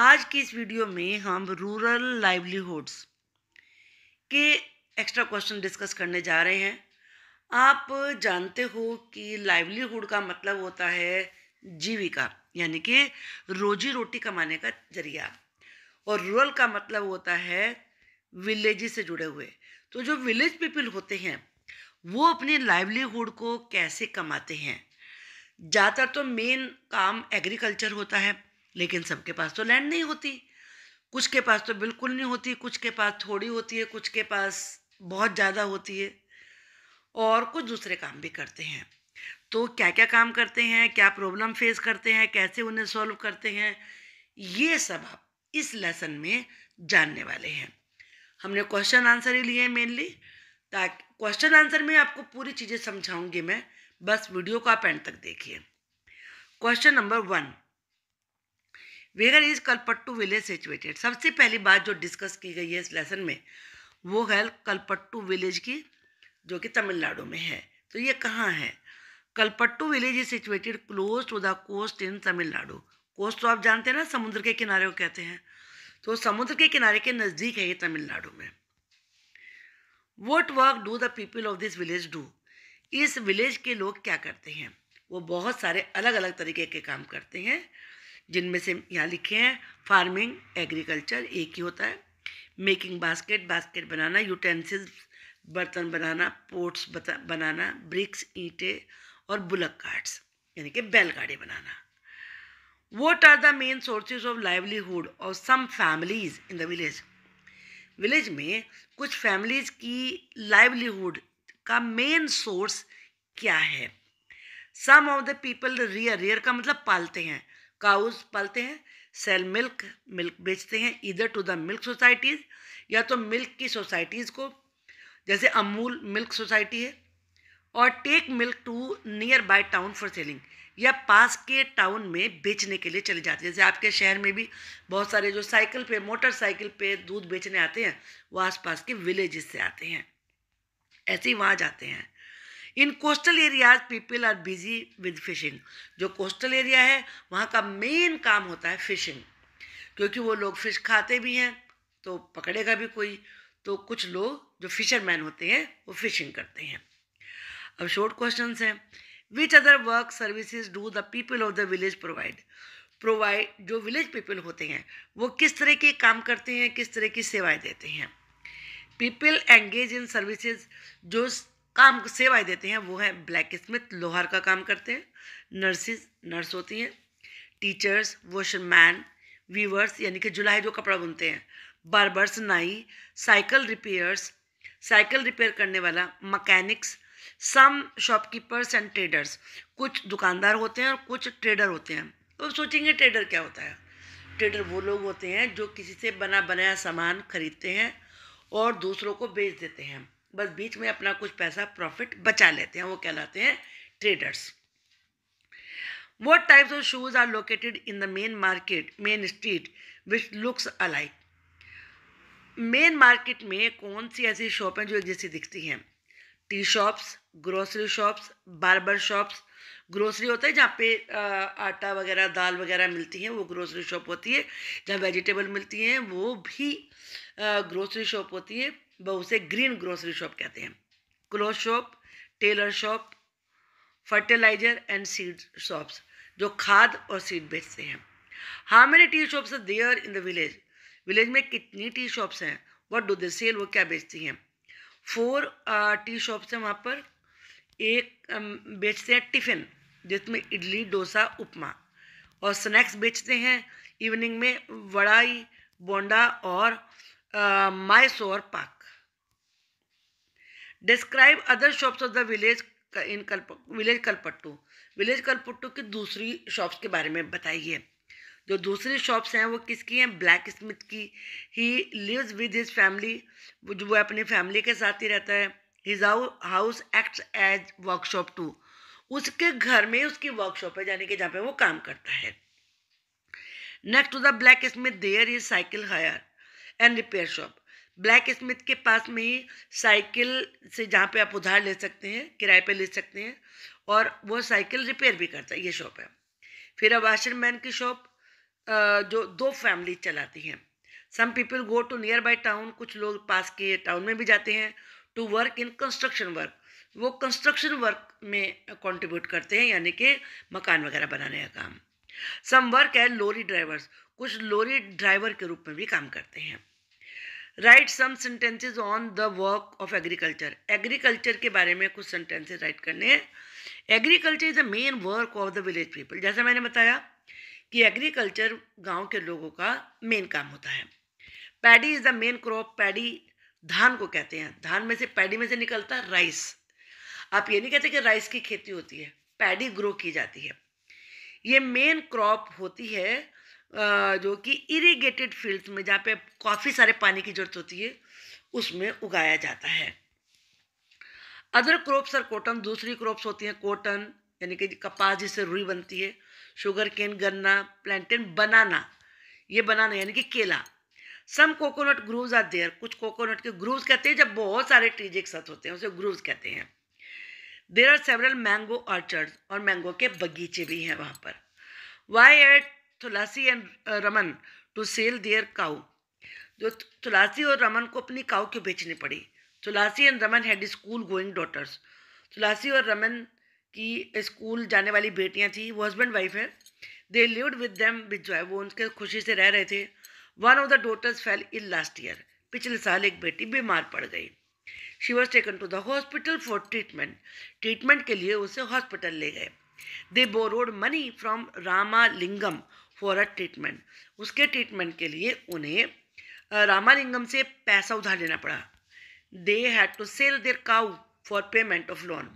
आज की इस वीडियो में हम रूरल लाइवलीहुड्स के एक्स्ट्रा क्वेश्चन डिस्कस करने जा रहे हैं आप जानते हो कि लाइवलीहुड का मतलब होता है जीविका यानी कि रोजी रोटी कमाने का जरिया और रूरल का मतलब होता है विलेज से जुड़े हुए तो जो विलेज पीपल होते हैं वो अपने लाइवलीहुड को कैसे कमाते हैं ज़्यादातर तो मेन काम एग्रीकल्चर होता है लेकिन सबके पास तो लैंड नहीं होती कुछ के पास तो बिल्कुल नहीं होती कुछ के पास थोड़ी होती है कुछ के पास बहुत ज़्यादा होती है और कुछ दूसरे काम भी करते हैं तो क्या क्या काम करते हैं क्या प्रॉब्लम फेस करते हैं कैसे उन्हें सॉल्व करते हैं ये सब आप इस लेसन में जानने वाले हैं हमने क्वेश्चन आंसर ही लिए मेनली ताकि क्वेश्चन आंसर में आपको पूरी चीज़ें समझाऊंगी मैं बस वीडियो को आप एंड तक देखिए question number one where is Kalpattu village situated सबसे पहली बात जो डिस्कस की गई है इस लेसन में वो है कलपट्टू विलेज की जो कि तमिलनाडु में है तो ये कहाँ है Kalpattu village is situated close to the coast in Tamil Nadu coast तो आप जानते हैं ना समुद्र के किनारे को कहते हैं तो समुद्र के किनारे के नज़दीक है ये तमिलनाडु में what work do the people of this village do इस विलेज के लोग क्या करते हैं वो बहुत सारे अलग अलग तरीके के काम करते हैं जिनमें से यहाँ लिखे हैं फार्मिंग एग्रीकल्चर एक ही होता है मेकिंग बास्केट बास्केट बनाना यूटेंसिल्स बर्तन बनाना पोर्ट्स बनाना ब्रिक्स ईंटे और बुलक कार्ड्स यानी कि बैलगाड़ी बनाना what are the main sources of livelihood और some families in the village village में कुछ फैमिलीज की लाइवलीहुड का मेन सोर्स क्या है some of the people rear rear का मतलब पालते हैं काउस पालते हैं सेल मिल्क मिल्क बेचते हैं इधर टू द मिल्क सोसाइटीज़ या तो मिल्क की सोसाइटीज़ को जैसे अमूल मिल्क सोसाइटी है और take milk to nearby town for selling या पास के टाउन में बेचने के लिए चले जाते हैं जैसे आपके शहर में भी बहुत सारे जो साइकिल पे मोटरसाइकिल पे दूध बेचने आते हैं वो आसपास के विलेज से आते हैं ऐसे ही वहाँ जाते हैं in coastal areas people are busy with fishing जो कोस्टल एरिया है वहाँ का मेन काम होता है फिशिंग क्योंकि वो लोग फिश खाते भी हैं तो पकड़ेगा भी कोई तो कुछ लोग जो फिशरमैन होते हैं वो फिशिंग करते हैं अब शॉर्ट क्वेश्चन हैं which other work services do the people of the village provide provide जो विलेज पीपल होते हैं वो किस तरह के काम करते हैं किस तरह की सेवाएं देते हैं पीपल एंगेज इन सर्विसेज जो काम सेवाएं देते हैं वो हैं ब्लैक स्मिथ लोहार का काम करते हैं नर्सिस नर्स होती हैं टीचर्स वॉशरमैन वीवर्स यानी कि जुलाई जो कपड़ा बुनते हैं बार्बर्स नाई साइकिल रिपेयर्स साइकिल रिपेयर करने वाला mechanics some shopkeepers and traders कुछ दुकानदार होते हैं और कुछ ट्रेडर होते हैं तो सोचेंगे ट्रेडर क्या होता है ट्रेडर वो लोग होते हैं जो किसी से बना बनाया सामान खरीदते हैं और दूसरों को बेच देते हैं बस बीच में अपना कुछ पैसा प्रॉफिट बचा लेते हैं वो कहलाते हैं traders what types of shoes are located in the main market main street which looks alike main market में कौन सी ऐसी शॉप हैं जो एक जैसी दिखती हैं tea shops grocery shops barber shops grocery होता है जहाँ पे आटा वगैरह दाल वगैरह मिलती हैं वो ग्रोसरी शॉप होती है जहाँ वेजिटेबल मिलती हैं वो भी ग्रोसरी शॉप होती है वह उसे ग्रीन ग्रोसरी शॉप कहते हैं cloth shop tailor shop fertilizer and seed shops जो खाद और सीड बेचते हैं how many tea shops there in the village village में कितनी टी शॉप्स हैं वट डू दे सेल वो क्या बेचती हैं फोर टी शॉप्स हैं वहाँ पर एक um, बेचते हैं टिफ़िन जिसमें इडली डोसा उपमा और स्नैक्स बेचते हैं इवनिंग में वड़ाई बोंडा और uh, Mysore pak describe other shops of the village in कल्प विलेज कलपट्टू विलेज कलपट्टू की दूसरी शॉप्स के बारे में बताइए जो दूसरी शॉप्स हैं वो किसकी हैं ब्लैक स्मिथ की he lives with his family जो वो अपनी फैमिली के साथ ही रहता है his house acts as workshop to उसके घर में उसकी वर्कशॉप है यानी कि जहाँ पे वो काम करता है next to the blacksmith there is cycle hire and repair shop blacksmith के पास में ही साइकिल से जहाँ पे आप उधार ले सकते हैं किराए पे ले सकते हैं और वो साइकिल रिपेयर भी करता है ये शॉप है फिर अब आशर मैन की शॉप जो दो फैमिली चलाती हैं some people go to nearby town कुछ लोग पास के टाउन में भी जाते हैं to work in construction work वो कंस्ट्रक्शन वर्क में कॉन्ट्रीब्यूट करते हैं यानी कि मकान वगैरह बनाने का काम सम वर्क है लोरी ड्राइवर्स कुछ लोरी ड्राइवर के रूप में भी काम करते हैं write some sentences on the work of agriculture agriculture के बारे में कुछ सेंटेंसेज राइट करने हैं agriculture is the main work of the village people जैसा मैंने बताया कि एग्रीकल्चर गांव के लोगों का मेन काम होता है paddy is the main crop paddy धान को कहते हैं धान में से पैडी में से निकलता है राइस आप ये नहीं कहते कि राइस की खेती होती है पैडी ग्रो की जाती है ये मेन क्रॉप होती है जो कि इरिगेटेड फील्ड्स में जहाँ पे काफ़ी सारे पानी की ज़रूरत होती है उसमें उगाया जाता है अदर क्रॉप्स और कॉटन दूसरी क्रॉप्स होती हैं कॉटन यानी कि कपास जिससे रुई बनती है शुगर केन गन्ना प्लान्टन बनाना ये बनाना यानी कि केला some coconut groves are there कुछ कोकोनट के ग्रूव्स कहते हैं जब बहुत सारे ट्रीज एक साथ होते हैं उसे ग्रूव्स कहते हैं there are several mango orchard और मैंगो के बगीचे भी हैं वहाँ पर why had Tulsi and Raman to sell their cow जो तुलसी और रमन को अपनी काउ क्यों बेचनी पड़ी Tulsi and Raman had school going daughters Tulsi और रमन की स्कूल जाने वाली बेटियां थी वो हस्बैंड वाइफ है they lived with them with joy वो उनके खुशी से रह रहे थे one of the daughters fell ill last year पिछले साल एक बेटी बीमार पड़ गई she was taken to the hospital for treatment treatment के लिए उसे हॉस्पिटल ले गए they borrowed money from Ramalingam for a treatment उसके ट्रीटमेंट के लिए उन्हें रामालिंगम से पैसा उधार लेना पड़ा they had to sell their cow for payment of loan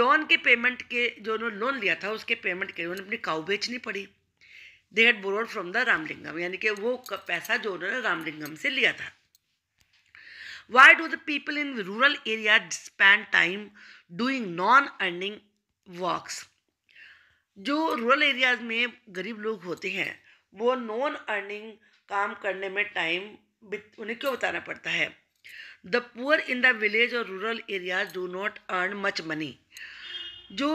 loan के पेमेंट के जो उन्होंने लोन लिया था उसके पेमेंट के लिए उन्हें अपनी काउ बेचनी पड़ी they had borrowed from the Ramalingam यानी कि वो पैसा जो उन्होंने रामलिंगम से लिया था why do the people in rural area spend time doing non earning works जो रूरल एरियाज़ में गरीब लोग होते हैं वो नॉन अर्निंग काम करने में टाइम उन्हें क्यों बताना पड़ता है the poor in the village और rural areas do not earn much money जो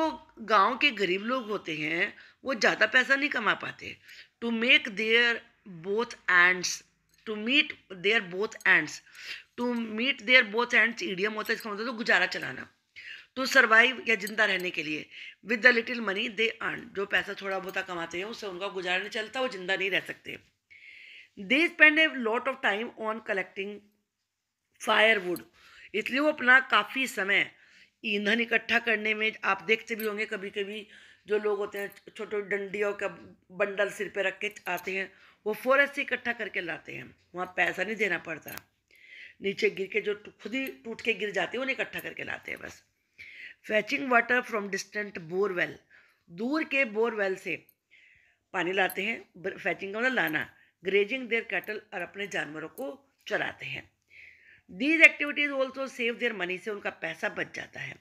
गांव के गरीब लोग होते हैं वो ज़्यादा पैसा नहीं कमा पाते to make their both ends to meet their both ends to meet their both ends idiom होता है इसका मतलब तो गुजारा चलाना टू सर्वाइव या जिंदा रहने के लिए with the little money they earn जो पैसा थोड़ा बहुत कमाते हैं उससे उनका गुजारा नहीं चलता वो जिंदा नहीं रह सकते they spend a lot of time on collecting firewood इसलिए वो अपना काफ़ी समय ईंधन इकट्ठा करने में आप देखते भी होंगे कभी कभी जो लोग होते हैं छोटे डंडियों का बंडल सिर पे रख के आते हैं वो फॉरेस्ट से इकट्ठा करके लाते हैं वहाँ पैसा नहीं देना पड़ता नीचे गिर के जो खुद ही टूट के गिर जाते हैं उन्हें इकट्ठा करके लाते हैं बस fetching water from distant borewell दूर के बोरवेल से पानी लाते हैं फैचिंग का लाना ग्रेजिंग देयर कैटल और अपने जानवरों को चराते हैं these activities also save their money से उनका पैसा बच जाता है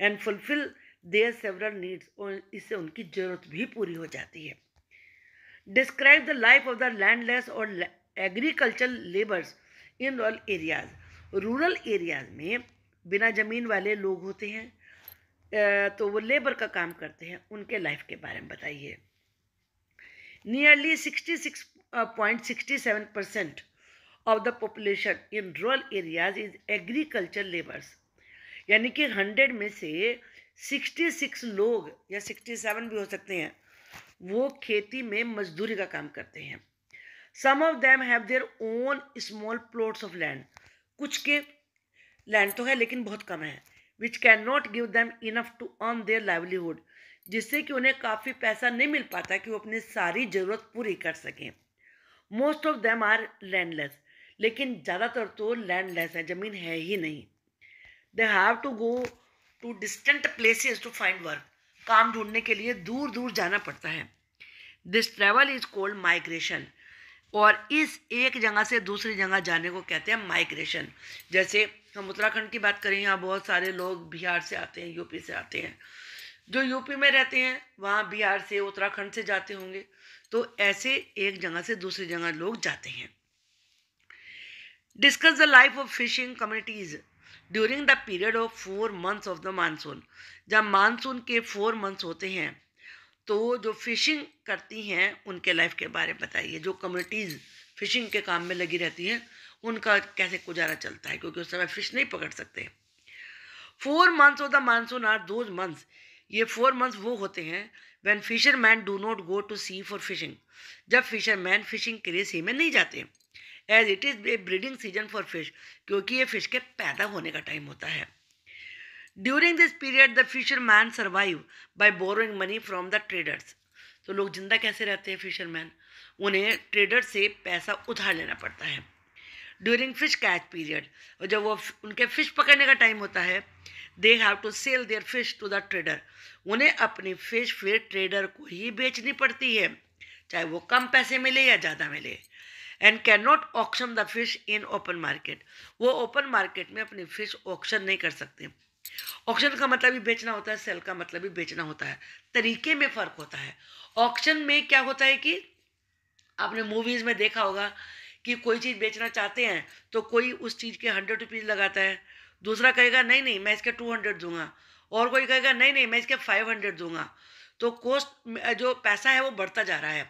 and fulfil their several needs और इससे उनकी जरूरत भी पूरी हो जाती है describe the life of the landless और agriculture labours in rural areas rural areas में बिना ज़मीन वाले लोग होते हैं तो वो लेबर का काम करते हैं उनके लाइफ के बारे में बताइए nearly sixty six point sixty seven percent of the population in rural areas is agriculture labours यानी कि हंड्रेड में से सिक्सटी सिक्स लोग या सिक्सटी सेवन भी हो सकते हैं वो खेती में मजदूरी का काम करते हैं some of them have their own small plots of land कुछ के लैंड तो है लेकिन बहुत कम है which can not give them enough to earn their livelihood जिससे कि उन्हें काफ़ी पैसा नहीं मिल पाता कि वो अपनी सारी ज़रूरत पूरी कर सकें most of them are landless लेकिन ज़्यादातर तो लैंडलेस है ज़मीन है ही नहीं they have to go to distant places to find work काम ढूंढने के लिए दूर दूर जाना पड़ता है this travel is called migration और इस एक जगह से दूसरी जगह जाने को कहते हैं माइग्रेशन जैसे हम उत्तराखंड की बात करें यहाँ बहुत सारे लोग बिहार से आते हैं यूपी से आते हैं जो यूपी में रहते हैं वहाँ बिहार से उत्तराखंड से जाते होंगे तो ऐसे एक जगह से दूसरी जगह लोग जाते हैं discuss the life of fishing communities during the period of four months of the monsoon जब मानसून के फोर मंथ्स होते हैं तो जो फिशिंग करती हैं उनके लाइफ के बारे में बताइए जो कम्युनिटीज़ फिशिंग के काम में लगी रहती हैं उनका कैसे गुजारा चलता है क्योंकि उस समय फिश नहीं पकड़ सकते four months of the monsoon are those months ये फोर मंथ्स वो होते हैं when fisherman do not go to sea for fishing जब फिशरमैन फिशिंग के लिए सी में नहीं जाते as it is a breeding season for fish क्योंकि ये फिश के पैदा होने का टाइम होता है during this period the fisherman survive by borrowing money from the traders तो लोग जिंदा कैसे रहते हैं फिशरमैन उन्हें ट्रेडर से पैसा उधार लेना पड़ता है ड्यूरिंग फिश कैच पीरियड और जब वो उनके फिश पकड़ने का टाइम होता है they have to sell their fish to the trader उन्हें अपनी फिश फिर ट्रेडर को ही बेचनी पड़ती है चाहे वो कम पैसे मिले या ज़्यादा मिले and can not auction the fish in open market वो ओपन मार्केट में अपनी फिश ऑक्शन नहीं कर सकते ऑक्शन का मतलब भी बेचना होता है सेल का मतलब भी बेचना होता है तरीके में फ़र्क होता है ऑक्शन में क्या होता है कि आपने मूवीज़ में देखा होगा कि कोई चीज़ बेचना चाहते हैं तो कोई उस चीज़ के हंड्रेड रुपीज़ लगाता है दूसरा कहेगा नहीं नहीं मैं इसके टू हंड्रेड दूंगा और कोई कहेगा नहीं नहीं मैं इसके फाइव हंड्रेड दूंगा तो कोस्ट जो पैसा है वो बढ़ता जा रहा है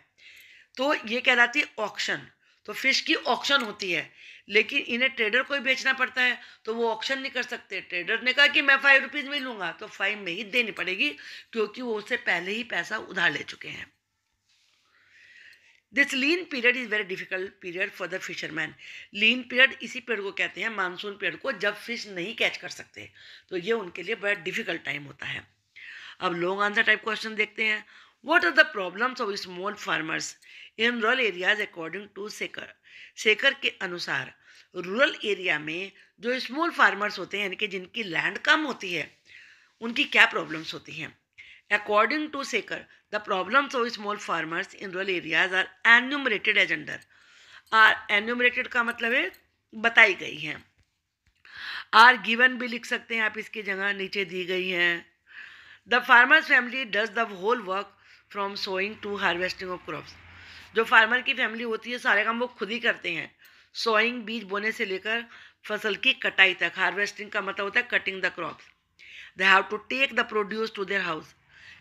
तो ये कहलाती है ऑक्शन तो फिश की ऑक्शन होती है लेकिन इन्हें ट्रेडर को ही बेचना पड़ता है तो वो ऑक्शन नहीं कर सकते ट्रेडर ने कहा कि मैं फाइव रुपीज़ में लूँगा तो फाइव में ही देनी पड़ेगी क्योंकि वो उससे पहले ही पैसा उधार ले चुके हैं this lean period is very difficult period for the fisherman lean period इसी पीरियड को कहते हैं मानसून पीरियड को जब फिश नहीं कैच कर सकते तो ये उनके लिए बड़ा डिफिकल्ट टाइम होता है अब लॉन्ग आंसर टाइप क्वेश्चन देखते हैं what are the problems of small farmers in rural areas according to Sekar Sekar के अनुसार रूरल एरिया में जो स्मॉल फार्मर्स होते हैं यानी कि जिनकी लैंड कम होती है उनकी क्या प्रॉब्लम्स होती हैं According to Sekar, the problems of small farmers in rural areas are enumerated as under. Are enumerated का मतलब है बताई गई हैं आर गिवन भी लिख सकते हैं आप इसकी जगह नीचे दी गई हैं the farmers family does the whole work from sowing to harvesting of crops जो फार्मर की फैमिली होती है सारे काम वो खुद ही करते हैं सोइंग बीज बोने से लेकर फसल की कटाई तक हार्वेस्टिंग का मतलब होता है cutting the crops they have to take the produce to their house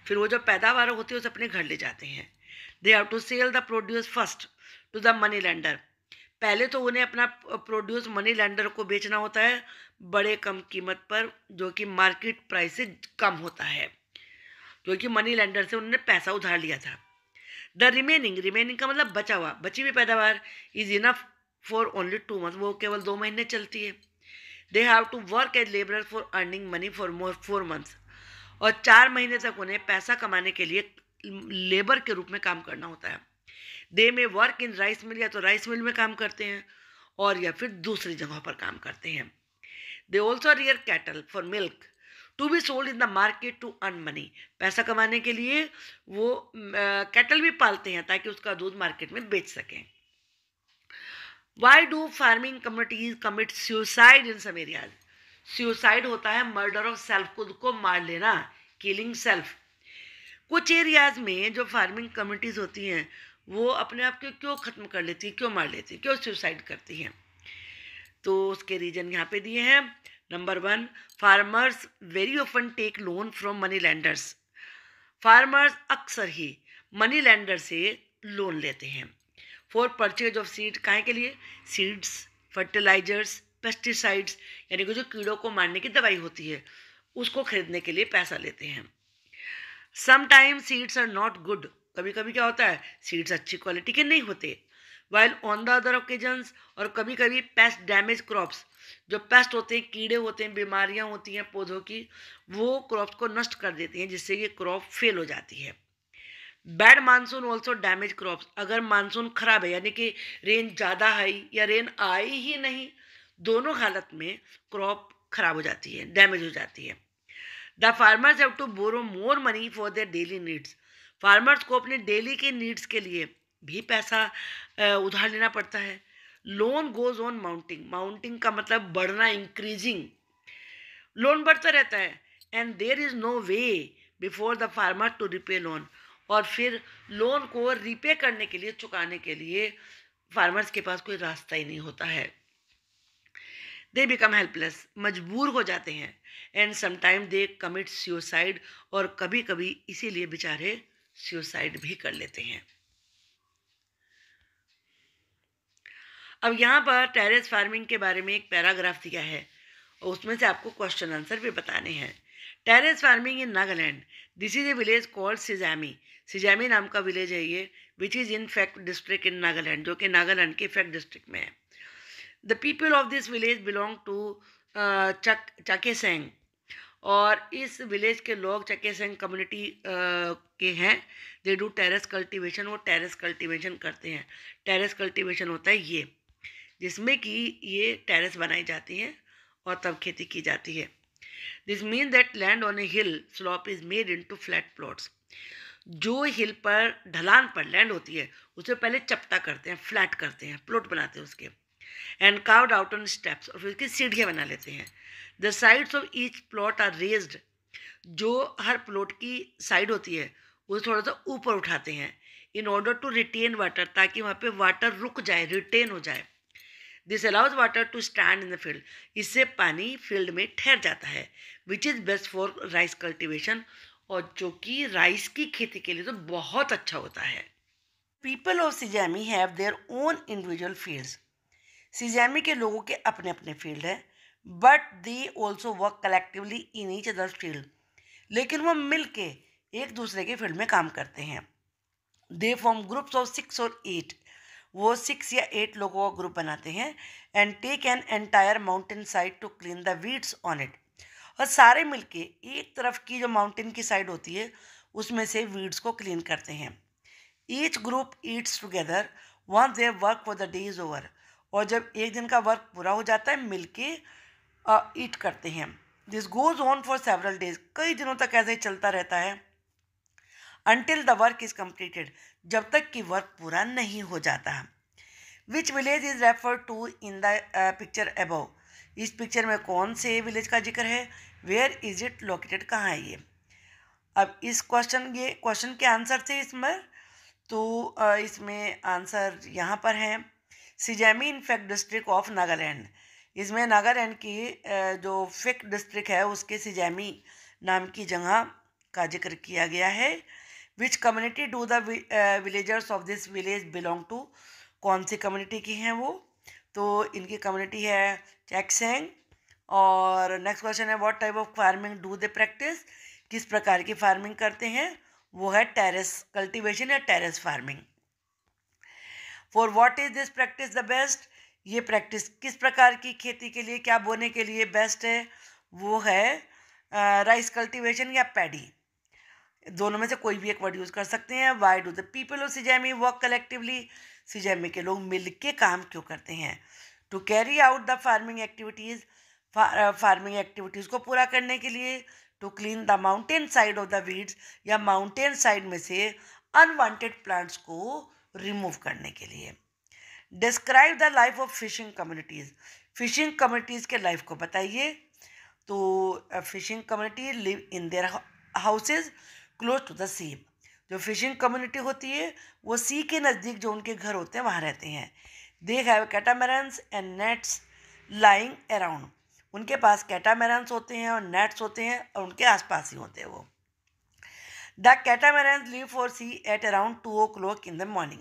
फिर वो जो पैदावार होती है उसे अपने घर ले जाते हैं they have to sell the produce first to the money lender पहले तो उन्हें अपना प्रोड्यूस मनी लैंडर को बेचना होता है बड़े कम कीमत पर जो कि मार्केट प्राइस से कम होता है क्योंकि मनी लैंडर से उन्होंने पैसा उधार लिया था द रिमेनिंग रिमेनिंग का मतलब बचा हुआ बची हुई पैदावार is enough for only two month वो केवल दो महीने चलती है they have to work as labour for earning money for more four months और चार महीने तक उन्हें पैसा कमाने के लिए लेबर के रूप में काम करना होता है दे में वर्क इन राइस मिल या तो राइस मिल में काम करते हैं और या फिर दूसरी जगहों पर काम करते हैं they also rear cattle for milk to be sold in the market to earn money पैसा कमाने के लिए वो कैटल uh, भी पालते हैं ताकि उसका दूध मार्केट में बेच सकें why do farming communities commit suicide in some areas suicide होता है मर्डर ऑफ सेल्फ खुद को मार लेना किलिंग सेल्फ कुछ एरियाज में जो फार्मिंग कम्युनिटीज़ होती हैं वो अपने आप को क्यों ख़त्म कर लेती है क्यों मार लेती है क्यों सुसाइड करती हैं तो उसके रीज़न यहाँ पे दिए हैं number one farmers very often take loan from money lenders farmers अक्सर ही मनी लैंडर से लोन लेते हैं फॉर परचेज ऑफ सीड कहाँ के लिए सीड्स फर्टिलाइजर्स पेस्टिसाइड्स यानी कि जो कीड़ों को मारने की दवाई होती है उसको खरीदने के लिए पैसा लेते हैं sometime seeds are not good कभी कभी क्या होता है सीड्स अच्छी क्वालिटी के नहीं होते while on the other occasions और कभी कभी पेस्ट डैमेज क्रॉप्स जो पेस्ट होते हैं कीड़े होते हैं बीमारियां होती हैं पौधों की वो क्रॉप्स को नष्ट कर देती हैं जिससे ये क्रॉप फेल हो जाती है bad monsoon also damage crops अगर मानसून खराब है यानी कि रेन ज़्यादा आई या रेन आई ही नहीं दोनों हालत में क्रॉप खराब हो जाती है डैमेज हो जाती है the farmers have to borrow more money for their daily needs farmers को अपने डेली के नीड्स के लिए भी पैसा उधार लेना पड़ता है loan goes on mounting mounting का मतलब बढ़ना इंक्रीजिंग लोन बढ़ता रहता है and there is no way before the farmer to repay loan और फिर लोन को रिपे करने के लिए चुकाने के लिए फार्मर्स के पास कोई रास्ता ही नहीं होता है दे बिकम हेल्पलेस मजबूर हो जाते हैं and sometime they commit suicide और कभी कभी इसीलिए बेचारे सुसाइड भी कर लेते हैं अब यहाँ पर टेरेस फार्मिंग के बारे में एक पैराग्राफ दिया है और उसमें से आपको क्वेश्चन आंसर भी बताने हैं terrace farming in Nagaland this is a village called Chizami Chizami नाम का विलेज है ये which is in Phek district in Nagaland जो कि नागालैंड के फैक्ट डिस्ट्रिक्ट में है the people of this village belong to Chakhesang और इस विलेज के लोग चके सेंग कम्युनिटी के हैं दे डू टेरेस कल्टीवेशन वो टेरेस कल्टीवेशन करते हैं टेरेस कल्टीवेशन होता है ये जिसमें कि ये टेरेस बनाई जाती है और तब खेती की जाती है this mean that land on a hill slope is made into flat plots जो हिल पर ढलान पर लैंड होती है उसे पहले चपटा करते हैं फ्लैट करते हैं प्लॉट बनाते हैं उसके and carved out on steps और फिर उसकी सीढ़ियाँ बना लेते हैं the sides of each plot are raised जो हर प्लॉट की साइड होती है उसे थोड़ा सा ऊपर उठाते हैं in order to retain water ताकि वहाँ पे वाटर रुक जाए रिटेन हो जाए this allows water to stand in the field इससे पानी फील्ड में ठहर जाता है which is best for rice cultivation और जो कि राइस की खेती के लिए तो बहुत अच्छा होता है people of Chizami have their own individual fields Chizami e के लोगों के अपने अपने फील्ड हैं but they also work collectively in each other's field लेकिन वो मिल के एक दूसरे के फील्ड में काम करते हैं they form groups of six और एट वो सिक्स या एट लोगों का ग्रुप बनाते हैं and take an entire mountain side to clean the weeds on it और सारे मिलके एक तरफ की जो माउंटेन की साइड होती है उसमें से वीड्स को क्लीन करते हैं each group eats together once their work for the day is over और जब एक दिन का वर्क पूरा हो जाता है मिल के ईट करते हैं this goes on for several days कई दिनों तक ऐसे ही चलता रहता है until the work is completed जब तक कि वर्क पूरा नहीं हो जाता है which village is refer to in the picture above इस पिक्चर में कौन से विलेज का जिक्र है वेयर इज़ इट लोकेटेड कहाँ है ये अब इस क्वेश्चन ये क्वेश्चन के आंसर थे इसमें तो इसमें आंसर यहाँ पर हैं सिजैमी इनफेक्ट डिस्ट्रिक्ट ऑफ नागालैंड इसमें नागालैंड की जो फिक डिस्ट्रिक्ट है उसके सिजैमी नाम की जगह का जिक्र किया गया है which community do the villagers of this village belong to कौन सी कम्युनिटी की हैं वो तो इनकी कम्युनिटी है चैकसेंग और नेक्स्ट क्वेश्चन है what type of farming do they practice किस प्रकार की फार्मिंग करते हैं वो है टेरेस कल्टीवेशन या terrace farming for what is this practice the best ये प्रैक्टिस किस प्रकार की खेती के लिए क्या बोने के लिए बेस्ट है वो है राइस कल्टिवेशन या पैडी दोनों में से कोई भी एक वर्ड यूज़ कर सकते हैं why do the people of Chizami work collectively Chizami के लोग मिल के काम क्यों करते हैं to carry out the farming activities farming activities को पूरा करने के लिए to clean the mountain side of the weeds या माउंटेन साइड में से अनवांटेड प्लांट्स को रिमूव करने के लिए describe the life of fishing communities fishing communities के लाइफ को बताइए तो fishing community live in their houses close to the sea जो फिशिंग कम्युनिटी होती है वो सी के नज़दीक जो उनके घर होते हैं वहाँ रहते हैं they have catamarans and nets lying around उनके पास कैटामेरन्स होते हैं और नेट्स होते हैं और उनके आसपास ही होते हैं वो The catamarans leave for sea at around two o'clock in the morning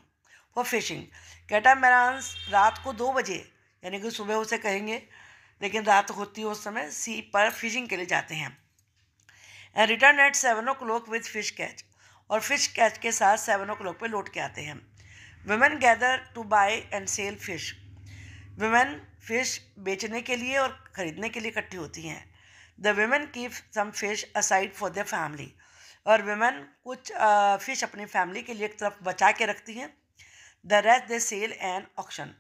for fishing catamarans रात को दो बजे यानी कि सुबह उसे कहेंगे लेकिन रात होती है उस समय सी पर फिशिंग के लिए जाते हैं and return at seven o'clock with fish catch और फिश कैच के साथ सेवन ओ क्लॉक पर लौट के आते हैं women gather to buy and sell fish women fish बेचने के लिए और ख़रीदने के लिए इकट्ठी होती हैं the women keep some fish aside for the family और वेमेन कुछ फिश अपनी फैमिली के लिए एक तरफ बचा के रखती हैं the rest they sell and auction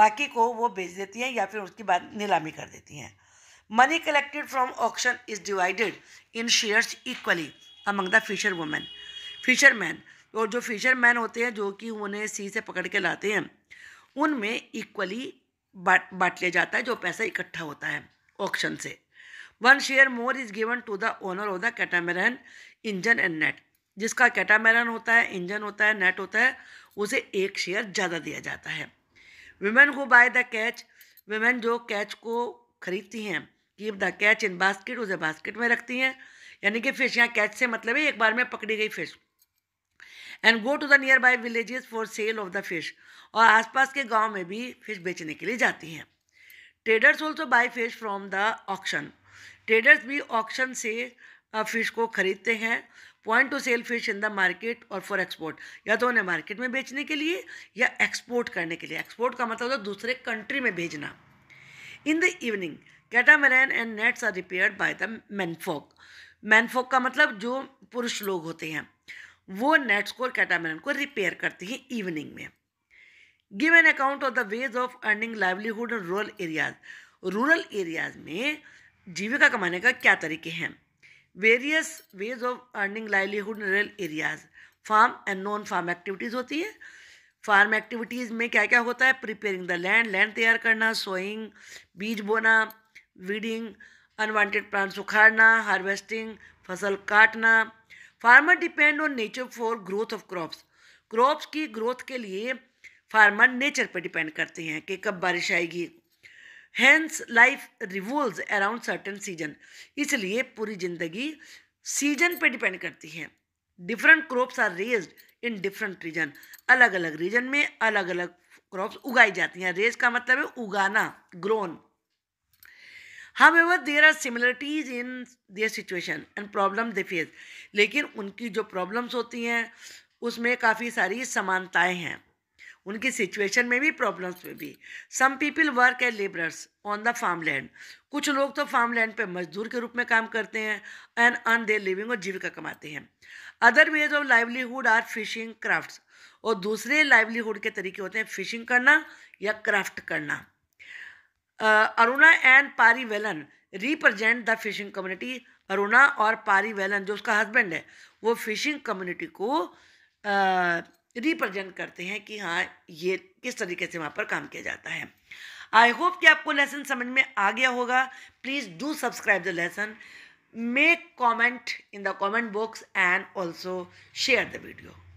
बाकी को वो बेच देती हैं या फिर उसकी बाद नीलामी कर देती हैं money collected from auction is divided in shares equally among the fisherwomen fisherman और जो फिशरमैन होते हैं जो कि उन्हें सी से पकड़ के लाते हैं उनमें इक्वली बाट बांट लिया जाता है जो पैसा इकट्ठा होता है ऑक्शन से one share more is given to the owner of the catamaran engine and net जिसका कैटामेरन होता है इंजन होता है नेट होता है उसे एक शेयर ज़्यादा दिया जाता है women who buy the catch women जो कैच को खरीदती हैं keep the catch in basket उसे बास्केट में रखती हैं यानी कि फिश यहाँ कैच से मतलब है एक बार में पकड़ी गई fish and go to the nearby villages for sale of the fish और आसपास के गांव में भी फिश बेचने के लिए जाती हैं traders also buy fish from the auction traders भी ऑक्शन से फ़िश को ख़रीदते हैं point to sell fish in the market और फॉर एक्सपोर्ट या तो उन्हें मार्केट में बेचने के लिए या एक्सपोर्ट करने के लिए एक्सपोर्ट का मतलब होता दूसरे कंट्री में भेजना in the evening catamaran and nets are repaired by the menfolk menfolk का मतलब जो पुरुष लोग होते हैं वो नेट्स को कैटामरैन को रिपेयर करती हैं इवनिंग में give an account of the ways of earning livelihood in rural areas rural areas में जीविका कमाने का क्या तरीके हैं various ways of earning livelihood rural areas farm and non farm activities होती है फार्म एक्टिविटीज़ में क्या क्या होता है प्रिपेयरिंग द लैंड लैंड तैयार करना सोइंग बीज बोना वीडिंग अनवांटेड प्लांट्स उखाड़ना हार्वेस्टिंग फसल काटना farmer depend on nature for growth of crops crops की ग्रोथ के लिए फार्मर नेचर पर डिपेंड करते हैं कि कब बारिश आएगी hence life revolve around certain season इसलिए पूरी जिंदगी सीजन पे डिपेंड करती है different crops are raised in different region अलग अलग रीजन में अलग अलग क्रॉप्स उगाई जाती हैं रेज का मतलब है उगाना grown ever there are similarities in their situation and problem they face लेकिन उनकी जो प्रॉब्लम्स होती हैं उसमें काफ़ी सारी समानताएं हैं उनकी सिचुएशन में भी प्रॉब्लम्स में भी some people work as labourers on the farm land कुछ लोग तो फार्म लैंड पर मजदूर के रूप में काम करते हैं एंड अन देर लिविंग और जीविका कमाते हैं other ways of livelihood are fishing craft और दूसरे लाइवलीहुड के तरीके होते हैं फिशिंग करना या क्राफ्ट करना Aruna and Pari Velan represent the fishing community Aruna और पारी वेलन जो उसका हस्बैंड है वो फिशिंग कम्युनिटी को रिप्रेजेंट करते हैं कि हाँ ये किस तरीके से वहाँ पर काम किया जाता है आई होप कि आपको लेसन समझ में आ गया होगा please do subscribe the lesson make comment in the comment box and also share the video